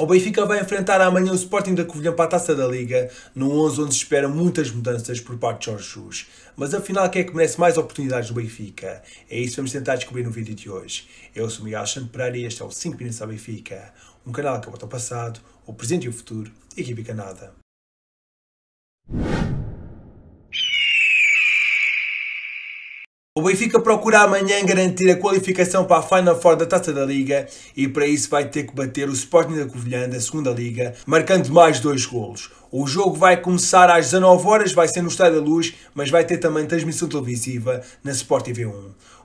O Benfica vai enfrentar amanhã o Sporting da Covilhã para a Taça da Liga, num 11 onde se esperam muitas mudanças por parte de Jorge Jus. Mas afinal, quem é que merece mais oportunidades do Benfica? É isso que vamos tentar descobrir no vídeo de hoje. Eu sou Miguel Alexandre Pereira e este é o 5 Minutos ao Benfica, um canal que aborda o passado, o presente e o futuro, equipe canada. O Benfica procura amanhã garantir a qualificação para a Final Four da Taça da Liga e para isso vai ter que bater o Sporting da Covilhã da Segunda Liga, marcando mais dois golos. O jogo vai começar às 19 horas, vai ser no Estádio da Luz, mas vai ter também transmissão televisiva na Sport TV1.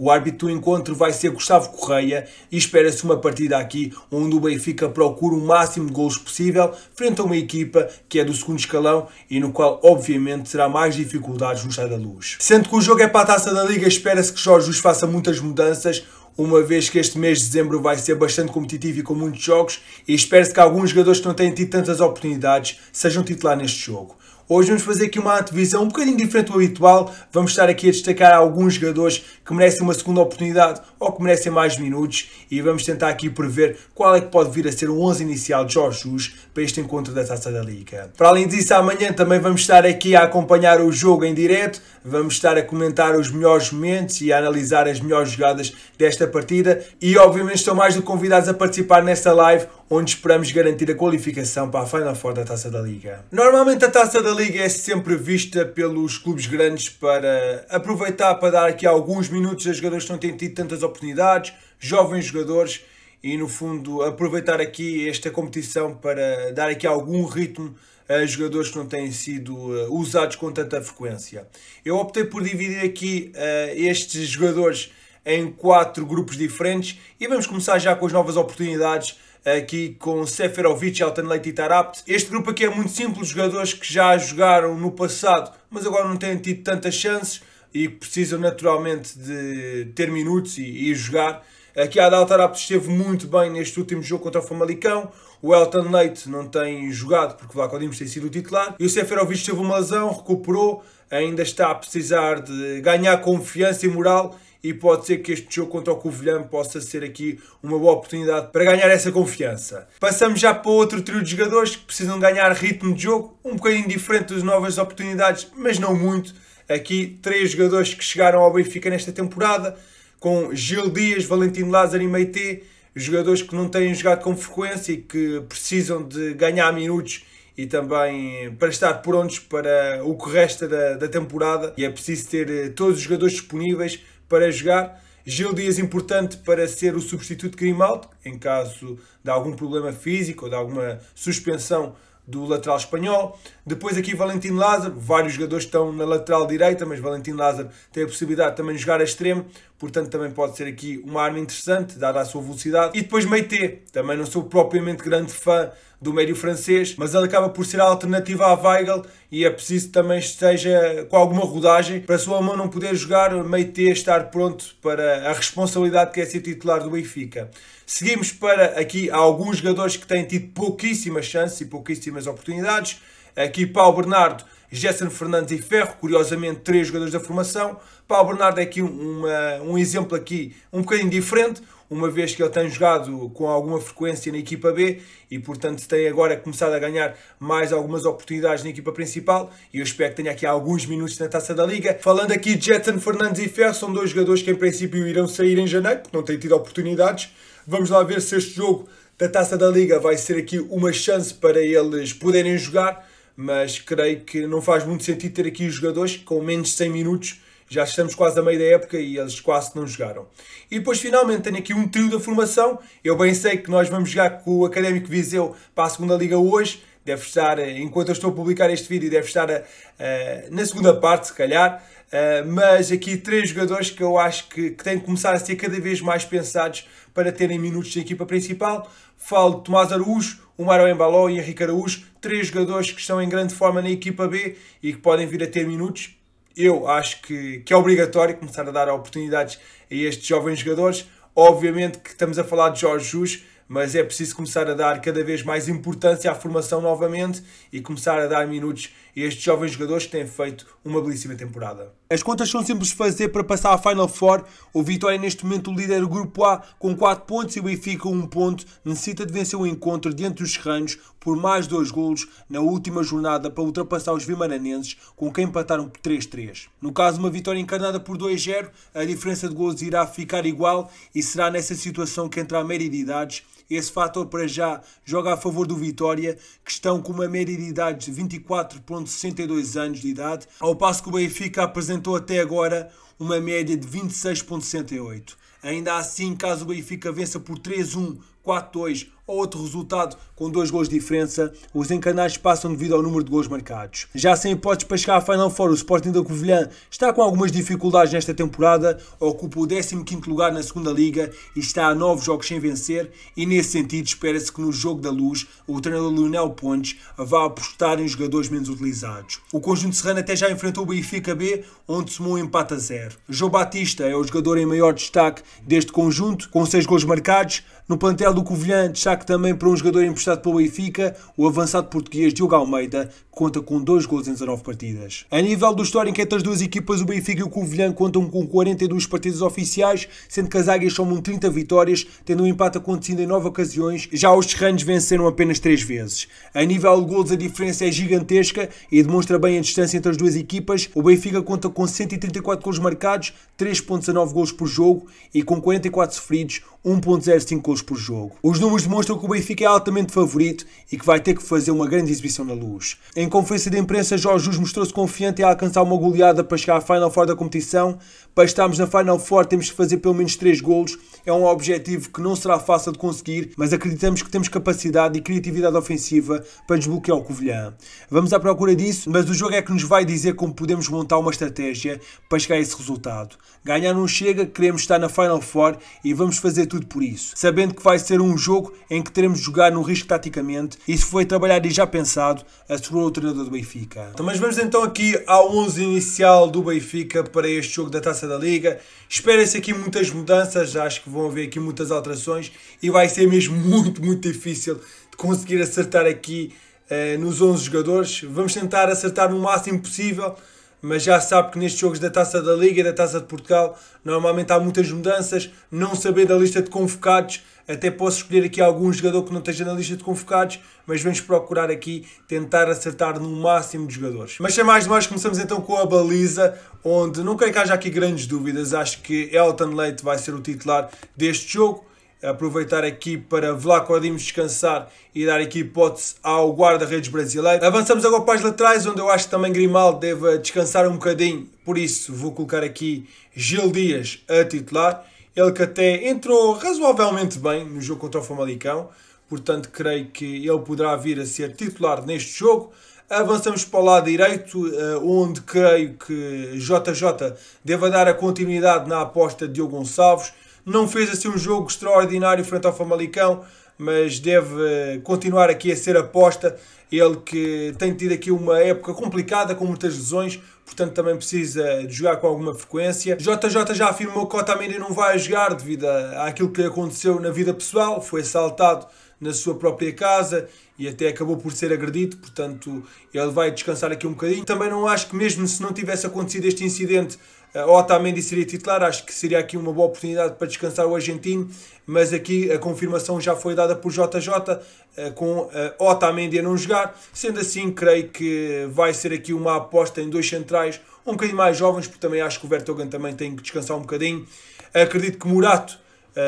O árbitro do encontro vai ser Gustavo Correia e espera-se uma partida aqui onde o Benfica procura o máximo de gols possível frente a uma equipa que é do segundo escalão e no qual obviamente terá mais dificuldades no Estádio da Luz. Sendo que o jogo é para a Taça da Liga, espera-se que Jorge Luz faça muitas mudanças, uma vez que este mês de dezembro vai ser bastante competitivo e com muitos jogos, e espera-se que alguns jogadores que não têm tido tantas oportunidades sejam titular neste jogo. Hoje vamos fazer aqui uma antevisão um bocadinho diferente do habitual. Vamos estar aqui a destacar alguns jogadores que merecem uma segunda oportunidade ou que merecem mais minutos e vamos tentar aqui prever qual é que pode vir a ser o 11 inicial de Jorge Jus para este encontro da Taça da Liga. Para além disso, amanhã também vamos estar aqui a acompanhar o jogo em direto, vamos estar a comentar os melhores momentos e a analisar as melhores jogadas desta partida e obviamente estão mais do que convidados a participar nesta live onde esperamos garantir a qualificação para a Final Four da Taça da Liga. Normalmente a Taça da Liga é sempre vista pelos clubes grandes para aproveitar para dar aqui alguns minutos a jogadores que não têm tido tantas oportunidades, jovens jogadores e no fundo aproveitar aqui esta competição para dar aqui algum ritmo a jogadores que não têm sido eh, usados com tanta frequência. Eu optei por dividir aqui uh, estes jogadores em quatro grupos diferentes e vamos começar já com as novas oportunidades aqui com Seferovic, Elton Leite e Tarapt. Este grupo aqui é muito simples, jogadores que já jogaram no passado, mas agora não têm tido tantas chances e precisam naturalmente de ter minutos e, e jogar. Aqui a Daltarapt esteve muito bem neste último jogo contra o Famalicão. O Elton Leite não tem jogado porque o Vlaco tem sido o titular. E o Seferovic teve uma lesão, recuperou, ainda está a precisar de ganhar confiança e moral e pode ser que este jogo contra o Covilhã possa ser aqui uma boa oportunidade para ganhar essa confiança. Passamos já para outro trio de jogadores que precisam ganhar ritmo de jogo, um bocadinho diferente das novas oportunidades, mas não muito. Aqui três jogadores que chegaram ao Benfica nesta temporada, com Gil Dias, Valentino Lázaro e Meite, jogadores que não têm jogado com frequência e que precisam de ganhar minutos e também para estar prontos para o que resta da, da temporada. E é preciso ter eh, todos os jogadores disponíveis para jogar. Gil Dias importante para ser o substituto de Grimaldo, em caso de algum problema físico ou de alguma suspensão do lateral espanhol. Depois aqui Valentino Lázaro, vários jogadores estão na lateral direita, mas Valentino Lázaro tem a possibilidade também de jogar a extremo, portanto também pode ser aqui uma arma interessante, dada a sua velocidade. E depois Meite, também não sou propriamente grande fã do médio francês, mas ele acaba por ser a alternativa à Weigl e é preciso também esteja com alguma rodagem para a sua mão não poder jogar, Meite estar pronto para a responsabilidade que é ser titular do Benfica. Seguimos para aqui alguns jogadores que têm tido pouquíssimas chances e pouquíssimas oportunidades. Aqui Paulo Bernardo, Gerson Fernandes e Ferro, curiosamente três jogadores da formação. Paulo Bernardo é aqui uma, um exemplo aqui um bocadinho diferente, uma vez que ele tem jogado com alguma frequência na equipa B e portanto tem agora começado a ganhar mais algumas oportunidades na equipa principal e eu espero que tenha aqui alguns minutos na Taça da Liga. Falando aqui de Jetson Fernandes e Ferro, são dois jogadores que em princípio irão sair em janeiro, porque não têm tido oportunidades. Vamos lá ver se este jogo da Taça da Liga vai ser aqui uma chance para eles poderem jogar, mas creio que não faz muito sentido ter aqui os jogadores com menos de 100 minutos. Já estamos quase a meio da época e eles quase não jogaram. E depois finalmente tenho aqui um trio da formação. Eu bem sei que nós vamos jogar com o Académico Viseu para a segunda liga hoje. Deve estar, eh, enquanto eu estou a publicar este vídeo, deve estar eh, eh, na segunda parte, se calhar. Uh, mas aqui três jogadores que eu acho que, que, têm que começar a ser cada vez mais pensados para terem minutos na equipa principal. Falo de Tomás Araújo, Omar Embaló e Henrique Araújo, três jogadores que estão em grande forma na equipa B e que podem vir a ter minutos. Eu acho que, que é obrigatório começar a dar oportunidades a estes jovens jogadores. Obviamente que estamos a falar de Jorge Jus, mas é preciso começar a dar cada vez mais importância à formação novamente e começar a dar minutos a estes jovens jogadores que têm feito uma belíssima temporada. As contas são simples de fazer para passar à Final Four. O Vitória neste momento o líder do Grupo A com 4 pontos e o Benfica 1 ponto. Necessita de vencer o encontro diante dos serranos por mais 2 golos na última jornada para ultrapassar os vimaranenses com quem empataram por 3-3. No caso de uma vitória encarnada por 2-0, a diferença de golos irá ficar igual e será nessa situação que entra a merididades esse fator para já joga a favor do Vitória, que estão com uma média de idade de 24,62 anos de idade, ao passo que o Benfica apresenta apresentou até agora uma média de 26,68. Ainda assim, caso o Benfica vença por 3-1, 4-2 outro resultado com dois gols de diferença, os encarnados passam devido ao número de gols marcados. Já sem hipóteses para chegar à Final Four, o Sporting da Covilhã está com algumas dificuldades nesta temporada, ocupa o 15 lugar na segunda Liga e está a 9 jogos sem vencer e nesse sentido espera-se que no jogo da luz o treinador Lionel Pontes vá apostar em jogadores menos utilizados. O conjunto serrano até já enfrentou o Benfica B, onde somou um empate a zero. João Batista é o jogador em maior destaque deste conjunto, com 6 gols marcados. No plantel do Covilhã destaque destaque também para um jogador emprestado pelo Benfica, o avançado português Diogo Almeida, que conta com dois gols em 19 partidas. A nível do histórico entre as duas equipas, o Benfica e o Covilhã contam com 42 partidas oficiais, sendo que as águias somam 30 vitórias, tendo um empate acontecido em 9 ocasiões, já os terranos venceram apenas 3 vezes. A nível de gols, a diferença é gigantesca e demonstra bem a distância entre as duas equipas. O Benfica conta com 134 gols marcados, 3.19 gols por jogo e com 44 sofridos, 1.05 gols por jogo. Os números demonstram mostra que o Benfica é altamente favorito e que vai ter que fazer uma grande exibição na luz. Em conferência de imprensa, Jorge Jus mostrou-se confiante em alcançar uma goleada para chegar à Final Four da competição. Para estarmos na Final Four temos que fazer pelo menos 3 golos. É um objetivo que não será fácil de conseguir, mas acreditamos que temos capacidade e criatividade ofensiva para desbloquear o Covilhã. Vamos à procura disso, mas o jogo é que nos vai dizer como podemos montar uma estratégia para chegar a esse resultado. Ganhar não chega, queremos estar na Final Four e vamos fazer tudo por isso, sabendo que vai ser um jogo em em que teremos de jogar no risco taticamente. Isso foi trabalhado e já pensado, assegurou o treinador do Benfica. Então, mas vamos então aqui ao 11 inicial do Benfica para este jogo da Taça da Liga. Espera-se aqui muitas mudanças, acho que vão haver aqui muitas alterações e vai ser mesmo muito, muito difícil de conseguir acertar aqui eh, nos 11 jogadores. Vamos tentar acertar no máximo possível mas já sabe que nestes jogos da Taça da Liga e da Taça de Portugal normalmente há muitas mudanças, não saber da lista de convocados, até posso escolher aqui algum jogador que não esteja na lista de convocados, mas vamos procurar aqui tentar acertar no máximo de jogadores. Mas sem mais demais, começamos então com a baliza, onde não creio que haja aqui grandes dúvidas, acho que Elton Leite vai ser o titular deste jogo, aproveitar aqui para Vlaco Dimos descansar e dar aqui hipótese ao guarda-redes brasileiro. Avançamos agora para as laterais, onde eu acho que também Grimaldo deve descansar um bocadinho, por isso vou colocar aqui Gil Dias a titular. Ele que até entrou razoavelmente bem no jogo contra o Famalicão, portanto creio que ele poderá vir a ser titular neste jogo. Avançamos para o lado direito, eh, onde creio que JJ deva dar a continuidade na aposta de Diogo Gonçalves não fez assim um jogo extraordinário frente ao Famalicão, mas deve eh, continuar aqui a ser aposta. Ele que tem tido aqui uma época complicada com muitas lesões, portanto também precisa de jogar com alguma frequência. JJ já afirmou que Otamendi não vai jogar devido àquilo que aconteceu na vida pessoal, foi assaltado na sua própria casa e até acabou por ser agredido, portanto ele vai descansar aqui um bocadinho. Também não acho que mesmo se não tivesse acontecido este incidente, eh, Otamendi seria titular, acho que seria aqui uma boa oportunidade para descansar o argentino, mas aqui a confirmação já foi dada por JJ, eh, com eh, Otamendi a não jogar. Sendo assim, creio que vai ser aqui uma aposta em dois centrais, um bocadinho mais jovens, porque também acho que o Vertogen também tem que descansar um bocadinho. Acredito que Murato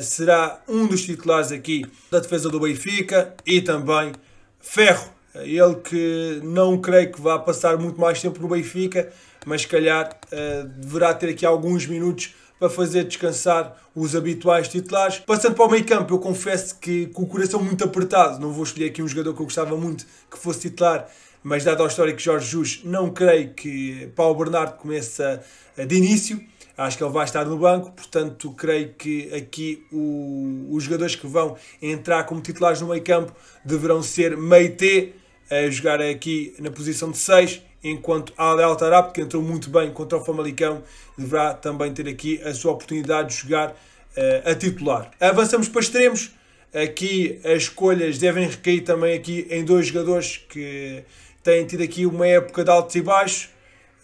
será um dos titulares aqui da defesa do Benfica e também Ferro, ele que não creio que vá passar muito mais tempo no Benfica, mas se calhar uh, deverá ter aqui alguns minutos para fazer descansar os habituais titulares. Passando para o meio campo, eu confesso que com o coração muito apertado, não vou escolher aqui um jogador que eu gostava muito que fosse titular, mas dado história que Jorge Jus, não creio que Paulo Bernardo comece eh, de início. Acho que ele vai estar no banco, portanto, creio que aqui o, os jogadores que vão entrar como titulares no meio campo deverão ser Meite, a jogar aqui na posição de 6 enquanto a Al Tarap, que entrou muito bem contra o Famalicão, deverá também ter aqui a sua oportunidade de jogar uh, a titular. Avançamos para extremos. Aqui as escolhas devem recair também aqui em dois jogadores que têm tido aqui uma época de altos e baixos.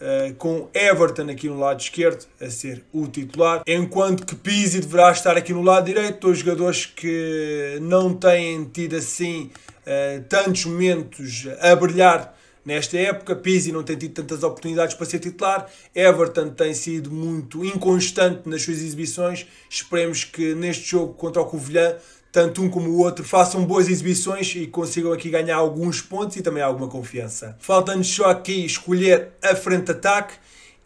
Uh, com Everton aqui no lado esquerdo a ser o titular, enquanto que Pizzi deverá estar aqui no lado direito. Dois jogadores que não têm tido assim uh, tantos momentos a brilhar nesta época. Pizzi não tem tido tantas oportunidades para ser titular. Everton tem sido muito inconstante nas suas exibições. Esperemos que neste jogo contra o Covilhã tanto um como o outro façam boas exibições e consigam aqui ganhar alguns pontos e também alguma confiança. Falta-nos só aqui escolher a frente de ataque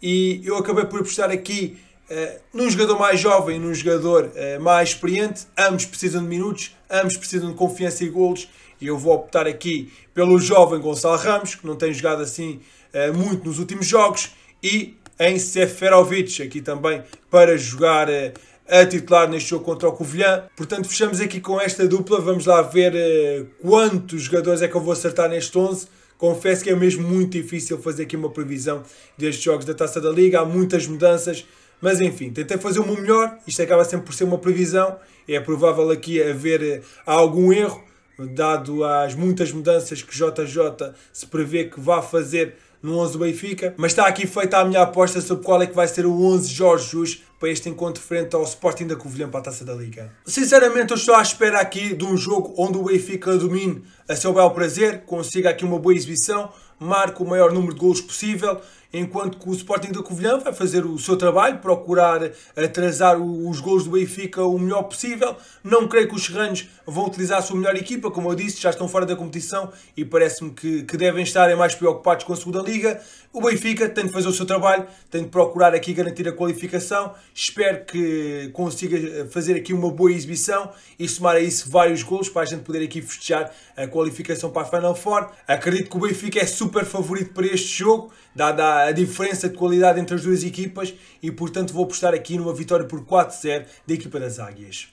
e eu acabei por apostar aqui uh, num jogador mais jovem e num jogador uh, mais experiente. Ambos precisam de minutos, ambos precisam de confiança e golos e eu vou optar aqui pelo jovem Gonçalo Ramos, que não tem jogado assim uh, muito nos últimos jogos, e em Seferovic, aqui também para jogar uh, a titular neste jogo contra o Covilhã. Portanto, fechamos aqui com esta dupla. Vamos lá ver uh, quantos jogadores é que eu vou acertar neste 11. Confesso que é mesmo muito difícil fazer aqui uma previsão destes jogos da Taça da Liga. Há muitas mudanças, mas enfim, tentei fazer o meu melhor. Isto acaba sempre por ser uma previsão. É provável aqui haver algum erro dado as muitas mudanças que JJ se prevê que vá fazer no 11 do Benfica, mas está aqui feita a minha aposta sobre qual é que vai ser o 11 Jorge Jus para este encontro frente ao Sporting da Covilhã para a Taça da Liga. Sinceramente, eu estou à espera aqui de um jogo onde o Benfica domine a seu bel prazer, consiga aqui uma boa exibição, marque o maior número de golos possível enquanto que o Sporting da Covilhã vai fazer o seu trabalho, procurar atrasar os gols do Benfica o melhor possível. Não creio que os serranos vão utilizar a sua melhor equipa, como eu disse, já estão fora da competição e parece-me que, que devem estar é mais preocupados com a segunda liga. O Benfica tem de fazer o seu trabalho, tem de procurar aqui garantir a qualificação. Espero que consiga eh, fazer aqui uma boa exibição e somar a isso vários gols para a gente poder aqui festejar a qualificação para a Final Four. Acredito que o Benfica é super favorito para este jogo dada a diferença de qualidade entre as duas equipas, e portanto vou apostar aqui numa vitória por 4-0 da equipa das Águias.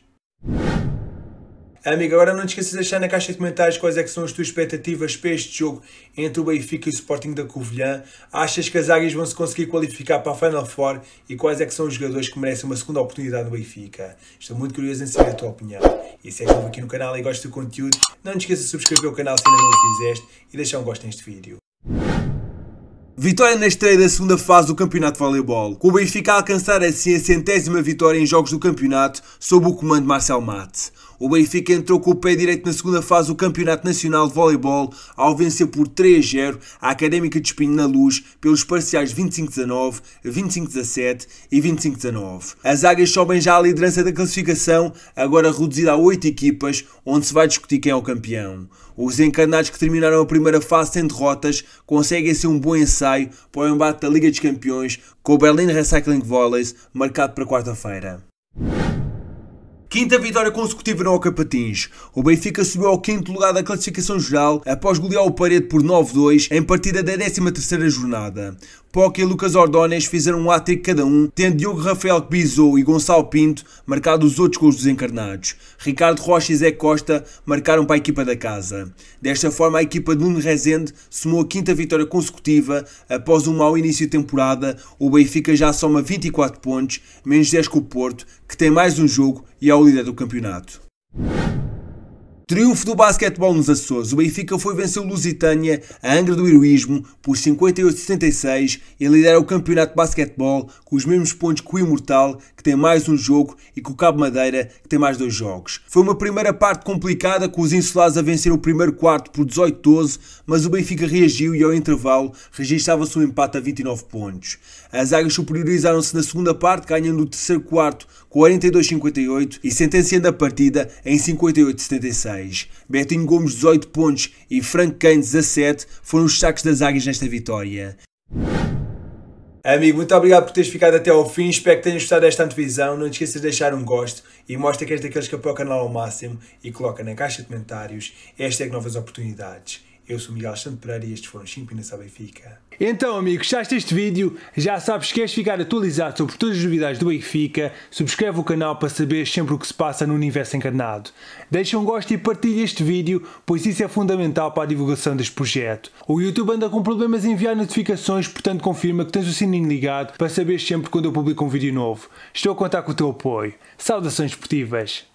Amigo, agora não te esqueças de deixar na caixa de comentários quais é são as tuas expectativas para este jogo entre o Benfica e o Sporting da Covilhã. Achas que as Águias vão se conseguir qualificar para a Final Four e quais é são os jogadores que merecem uma segunda oportunidade no Benfica? Estou muito curioso em saber a tua opinião. E se és novo aqui no canal e gostas do conteúdo, não te esqueças de subscrever o canal se ainda não o fizeste e deixar um gosto neste vídeo. Vitória na estreia da segunda fase do Campeonato de Voleibol, com o Benfica a alcançar assim a centésima vitória em jogos do campeonato sob o comando de Marcel Mate. O Benfica entrou com o pé direito na segunda fase do Campeonato Nacional de Voleibol ao vencer por 3-0 a Académica de Espinho na Luz pelos parciais 25-19, 25-17 e 25-19. As águias sobem já à liderança da classificação, agora reduzida a 8 equipas, onde se vai discutir quem é o campeão. Os encarnados que terminaram a primeira fase sem derrotas conseguem ser um bom ensaio para o embate da Liga dos Campeões com o Berlin Recycling Volleys marcado para quarta-feira. Quinta vitória consecutiva no Oca O Benfica subiu ao quinto lugar da classificação geral após golear o Parede por 9-2 em partida da 13 terceira jornada. Poca e Lucas Ordóñez fizeram um hat cada um, tendo Diogo Rafael que e Gonçalo Pinto marcado os outros gols dos encarnados. Ricardo Rocha e Zé Costa marcaram para a equipa da casa. Desta forma, a equipa de Nuno Rezende somou a quinta vitória consecutiva após um mau início de temporada. O Benfica já soma 24 pontos, menos 10 que o Porto, que tem mais um jogo e ao é o líder do campeonato. Triunfo do basquetebol nos Açores. O Benfica foi vencer o Lusitânia, a Angra do Heroísmo, por 58-76 e lidera o campeonato de basquetebol com os mesmos pontos que o Imortal, que tem mais um jogo, e com o Cabo Madeira, que tem mais dois jogos. Foi uma primeira parte complicada, com os insulares a vencer o primeiro quarto por 18-12, mas o Benfica reagiu e ao intervalo registava-se um empate a 29 pontos. As águas superiorizaram-se na segunda parte, ganhando o terceiro quarto 42-58 e sentenciando a partida em 58-76. 16. Betinho Gomes, 18 pontos e Frank Kane, 17 foram os destaques das águias nesta vitória. Amigo, muito obrigado por teres ficado até ao fim. Espero que tenhas gostado desta antevisão. Não te esqueças de deixar um gosto e mostra que és daqueles que apoia o canal ao máximo e coloca na caixa de comentários. Esta é que novas oportunidades. Eu sou Miguel Santo Pereira e estes foram 5 Minutos à Benfica. Então, amigos, gostaste deste vídeo? Já sabes que queres ficar atualizado sobre todas as novidades do Benfica? Subscreve o canal para saber sempre o que se passa no universo encarnado. Deixa um gosto e partilha este vídeo, pois isso é fundamental para a divulgação deste projeto. O YouTube anda com problemas em enviar notificações, portanto confirma que tens o sininho ligado para saber sempre quando eu publico um vídeo novo. Estou a contar com o teu apoio. Saudações esportivas!